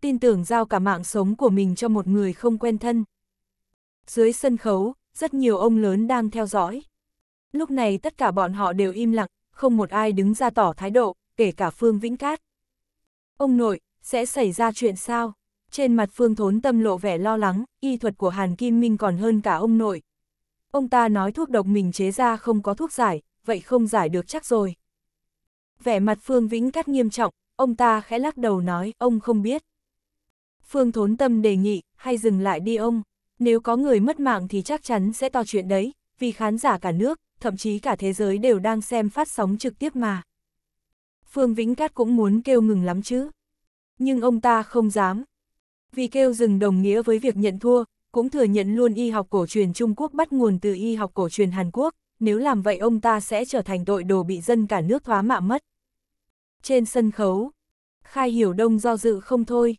Tin tưởng giao cả mạng sống của mình cho một người không quen thân dưới sân khấu, rất nhiều ông lớn đang theo dõi. Lúc này tất cả bọn họ đều im lặng, không một ai đứng ra tỏ thái độ, kể cả Phương Vĩnh Cát. Ông nội, sẽ xảy ra chuyện sao? Trên mặt Phương Thốn Tâm lộ vẻ lo lắng, y thuật của Hàn Kim Minh còn hơn cả ông nội. Ông ta nói thuốc độc mình chế ra không có thuốc giải, vậy không giải được chắc rồi. Vẻ mặt Phương Vĩnh Cát nghiêm trọng, ông ta khẽ lắc đầu nói, ông không biết. Phương Thốn Tâm đề nghị, hay dừng lại đi ông. Nếu có người mất mạng thì chắc chắn sẽ to chuyện đấy, vì khán giả cả nước, thậm chí cả thế giới đều đang xem phát sóng trực tiếp mà. Phương Vĩnh Cát cũng muốn kêu ngừng lắm chứ. Nhưng ông ta không dám. Vì kêu dừng đồng nghĩa với việc nhận thua, cũng thừa nhận luôn y học cổ truyền Trung Quốc bắt nguồn từ y học cổ truyền Hàn Quốc, nếu làm vậy ông ta sẽ trở thành tội đồ bị dân cả nước thoá mạ mất. Trên sân khấu, Khai Hiểu Đông do dự không thôi.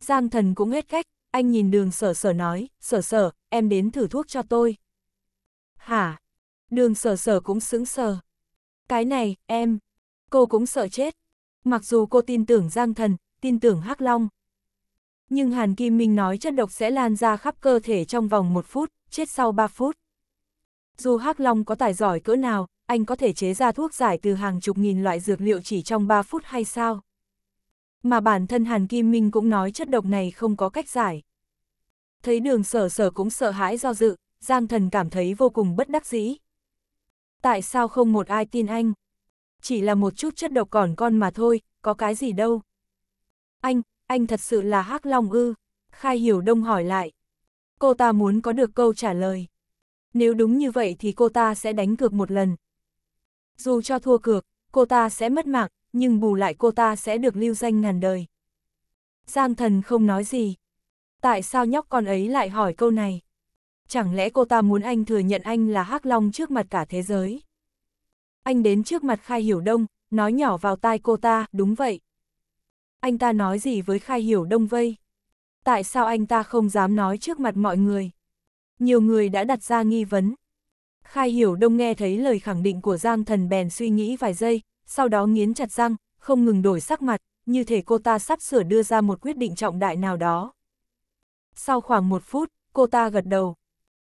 Giang Thần cũng hết cách, anh nhìn đường sở sở nói, sở sở, em đến thử thuốc cho tôi. Hả? Đường sở sở cũng sững sờ. Cái này, em, cô cũng sợ chết. Mặc dù cô tin tưởng Giang Thần, tin tưởng Hắc Long. Nhưng Hàn Kim Minh nói chất độc sẽ lan ra khắp cơ thể trong vòng một phút, chết sau ba phút. Dù Hắc Long có tài giỏi cỡ nào, anh có thể chế ra thuốc giải từ hàng chục nghìn loại dược liệu chỉ trong ba phút hay sao? mà bản thân Hàn Kim Minh cũng nói chất độc này không có cách giải. Thấy đường sở sở cũng sợ hãi do dự, Giang thần cảm thấy vô cùng bất đắc dĩ. Tại sao không một ai tin anh? Chỉ là một chút chất độc còn con mà thôi, có cái gì đâu. Anh, anh thật sự là hắc long ư, khai hiểu đông hỏi lại. Cô ta muốn có được câu trả lời. Nếu đúng như vậy thì cô ta sẽ đánh cược một lần. Dù cho thua cược, cô ta sẽ mất mạng, nhưng bù lại cô ta sẽ được lưu danh ngàn đời. Giang thần không nói gì. Tại sao nhóc con ấy lại hỏi câu này? Chẳng lẽ cô ta muốn anh thừa nhận anh là hắc long trước mặt cả thế giới? Anh đến trước mặt Khai Hiểu Đông, nói nhỏ vào tai cô ta, đúng vậy. Anh ta nói gì với Khai Hiểu Đông vây? Tại sao anh ta không dám nói trước mặt mọi người? Nhiều người đã đặt ra nghi vấn. Khai Hiểu Đông nghe thấy lời khẳng định của Giang Thần bèn suy nghĩ vài giây, sau đó nghiến chặt răng, không ngừng đổi sắc mặt, như thể cô ta sắp sửa đưa ra một quyết định trọng đại nào đó. Sau khoảng một phút, cô ta gật đầu.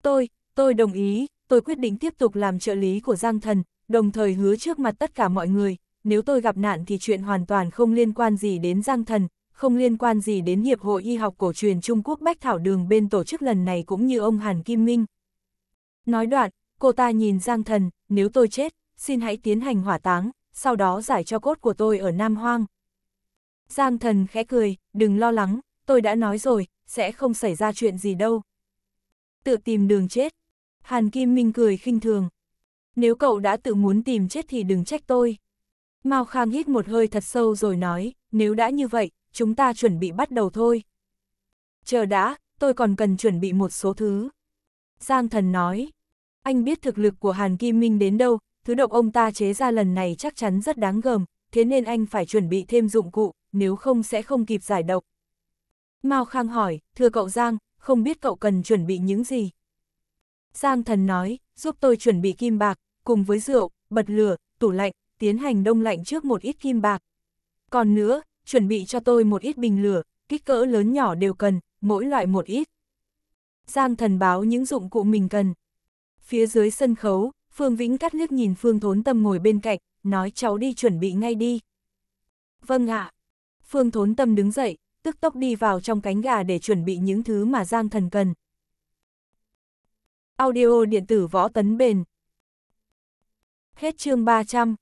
Tôi, tôi đồng ý, tôi quyết định tiếp tục làm trợ lý của Giang Thần, đồng thời hứa trước mặt tất cả mọi người, nếu tôi gặp nạn thì chuyện hoàn toàn không liên quan gì đến Giang Thần, không liên quan gì đến Hiệp hội Y học cổ truyền Trung Quốc Bách Thảo Đường bên tổ chức lần này cũng như ông Hàn Kim Minh. Nói đoạn, cô ta nhìn Giang Thần, nếu tôi chết, xin hãy tiến hành hỏa táng, sau đó giải cho cốt của tôi ở Nam Hoang. Giang thần khẽ cười, đừng lo lắng, tôi đã nói rồi, sẽ không xảy ra chuyện gì đâu. Tự tìm đường chết. Hàn Kim Minh cười khinh thường. Nếu cậu đã tự muốn tìm chết thì đừng trách tôi. Mao Khang hít một hơi thật sâu rồi nói, nếu đã như vậy, chúng ta chuẩn bị bắt đầu thôi. Chờ đã, tôi còn cần chuẩn bị một số thứ. Giang thần nói, anh biết thực lực của Hàn Kim Minh đến đâu, thứ độc ông ta chế ra lần này chắc chắn rất đáng gờm, thế nên anh phải chuẩn bị thêm dụng cụ, nếu không sẽ không kịp giải độc. Mao Khang hỏi, thưa cậu Giang, không biết cậu cần chuẩn bị những gì? Giang thần nói, giúp tôi chuẩn bị kim bạc, cùng với rượu, bật lửa, tủ lạnh, tiến hành đông lạnh trước một ít kim bạc. Còn nữa, chuẩn bị cho tôi một ít bình lửa, kích cỡ lớn nhỏ đều cần, mỗi loại một ít. Giang thần báo những dụng cụ mình cần. Phía dưới sân khấu, Phương Vĩnh cắt liếc nhìn Phương Thốn Tâm ngồi bên cạnh, nói cháu đi chuẩn bị ngay đi. Vâng ạ. Phương Thốn Tâm đứng dậy, tức tốc đi vào trong cánh gà để chuẩn bị những thứ mà Giang Thần cần. Audio điện tử võ tấn bền. Hết chương 300.